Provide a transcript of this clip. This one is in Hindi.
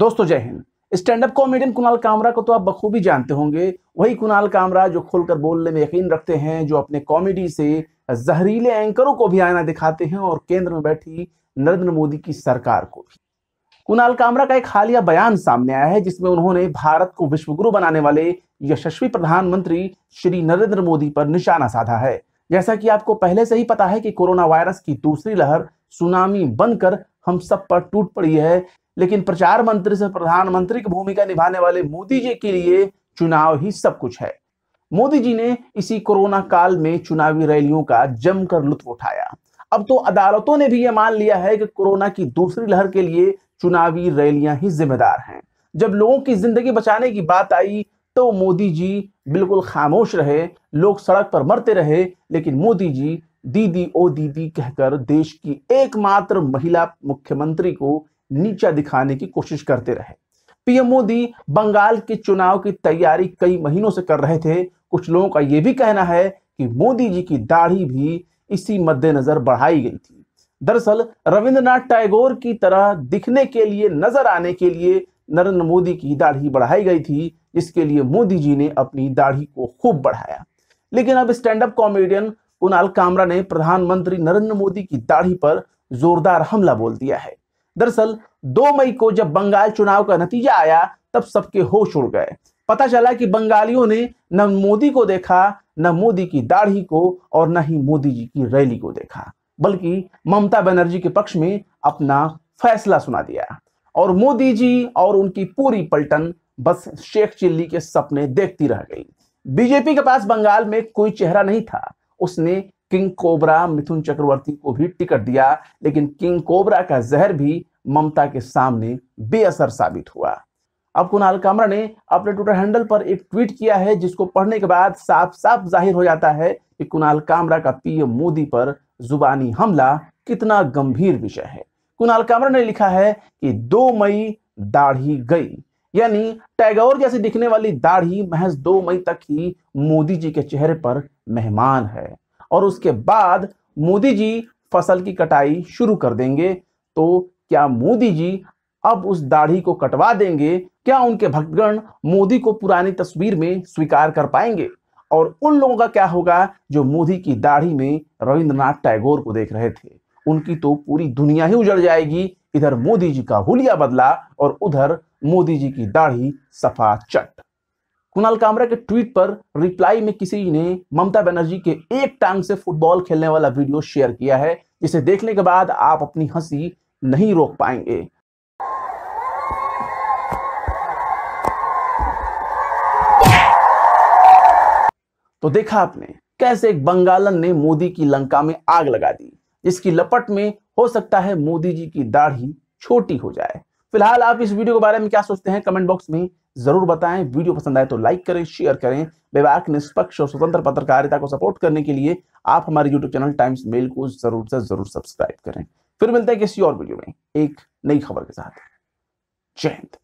दोस्तों जय हिंद stand up comedian Kunal Kamra को तो आप बखूबी जानते होंगे वही कुणाल कामरा जो खुलकर बोलने में यकीन रखते हैं जो अपने कॉमेडी से जहरीले एंकरों को भी आना दिखाते हैं और केंद्र में बैठी नरेंद्र मोदी की सरकार को कुणाल कामरा का एक हालिया बयान सामने आया है जिसमें उन्होंने भारत को विश्वगुरु बनाने वाले यशस्वी प्रधानमंत्री श्री नरेंद्र मोदी पर निशाना साधा है जैसा कि आपको पहले से ही पता है कि कोरोना वायरस की दूसरी लहर सुनामी बनकर हम सब पर टूट पड़ी है लेकिन प्रचार मंत्री से प्रधानमंत्री की भूमिका निभाने वाले मोदी जी के लिए चुनाव ही सब कुछ है मोदी जी ने इसी कोरोना काल में चुनावी रैलियों का जमकर लुत्फ उठाया अब तो अदालतों ने भी यह मान लिया है कि कोरोना की दूसरी लहर के लिए चुनावी रैलियां ही जिम्मेदार हैं जब लोगों की जिंदगी बचाने की बात आई तो मोदी जी बिल्कुल खामोश रहे लोग सड़क पर मरते रहे लेकिन मोदी जी दीदी ओ दीदी कहकर देश की एकमात्र महिला मुख्यमंत्री को नीचा दिखाने की कोशिश करते रहे पीएम मोदी बंगाल के चुनाव की तैयारी कई महीनों से कर रहे थे कुछ लोगों का यह भी कहना है कि मोदी जी की दाढ़ी भी इसी मद्देनजर बढ़ाई गई थी दरअसल रविंद्रनाथ टैगोर की तरह दिखने के लिए नजर आने के लिए नरेंद्र मोदी की दाढ़ी बढ़ाई गई थी जिसके लिए मोदी जी ने अपनी दाढ़ी को खूब बढ़ाया लेकिन अब stand up comedian Kunal Kamra ने प्रधानमंत्री नरेंद्र मोदी की दाढ़ी पर जोरदार हमला बोल दिया है दरअसल 2 मई को जब बंगाल चुनाव का नतीजा आया तब सबके होश उड़ गए पता चला कि बंगालियों ने न मोदी को देखा न मोदी की दाढ़ी को और न ही मोदी जी की रैली को देखा बल्कि ममता बनर्जी के पक्ष में अपना फैसला सुना दिया और मोदी जी और उनकी पूरी पलटन बस शेख चिल्ली के सपने देखती रह गई बीजेपी के पास बंगाल में कोई चेहरा नहीं था उसने किंग कोबरा मिथुन चक्रवर्ती को भी टिकट दिया लेकिन किंग कोबरा का जहर भी ममता के सामने बेअसर साबित हुआ अब कुणाल कामरा ने अपने ट्विटर हैंडल पर एक ट्वीट किया है जिसको पढ़ने के बाद साफ साफ जाहिर हो जाता है कि कुणाल कामरा का पीएम मोदी पर जुबानी हमला कितना गंभीर विषय है कुणाल कामरा ने लिखा है कि दो मई दाढ़ी गई यानी टैगोर जैसी दिखने वाली दाढ़ी महज दो मई तक ही मोदी जी के चेहरे पर मेहमान है और उसके बाद मोदी जी फसल की कटाई शुरू कर देंगे तो क्या मोदी जी अब उस दाढ़ी को कटवा देंगे क्या उनके भक्तगण मोदी को पुरानी तस्वीर में स्वीकार कर पाएंगे और उन लोगों का क्या होगा जो मोदी की दाढ़ी में रविंद्रनाथ टैगोर को देख रहे थे उनकी तो पूरी दुनिया ही उजड़ जाएगी इधर मोदी जी का हुलिया बदला और उधर मोदी जी की दाढ़ी सफा चट कुणाल कामरा के ट्वीट पर रिप्लाई में किसी ने ममता बनर्जी के एक टांग से फुटबॉल खेलने वाला वीडियो शेयर किया है जिसे देखने के बाद आप अपनी हंसी नहीं रोक पाएंगे तो देखा आपने कैसे एक बंगालन ने मोदी की लंका में आग लगा दी जिसकी लपट में हो सकता है मोदी जी की दाढ़ी छोटी हो जाए फिलहाल आप इस वीडियो के बारे में क्या सोचते हैं कमेंट बॉक्स में जरूर बताएं वीडियो पसंद आए तो लाइक करें शेयर करें विवाह निष्पक्ष और स्वतंत्र पत्रकारिता को सपोर्ट करने के लिए आप हमारे यूट्यूब चैनल टाइम्स मेल को जरूर से जरूर सब्सक्राइब करें फिर मिलते हैं किसी और वीडियो में एक नई खबर के साथ जय हिंद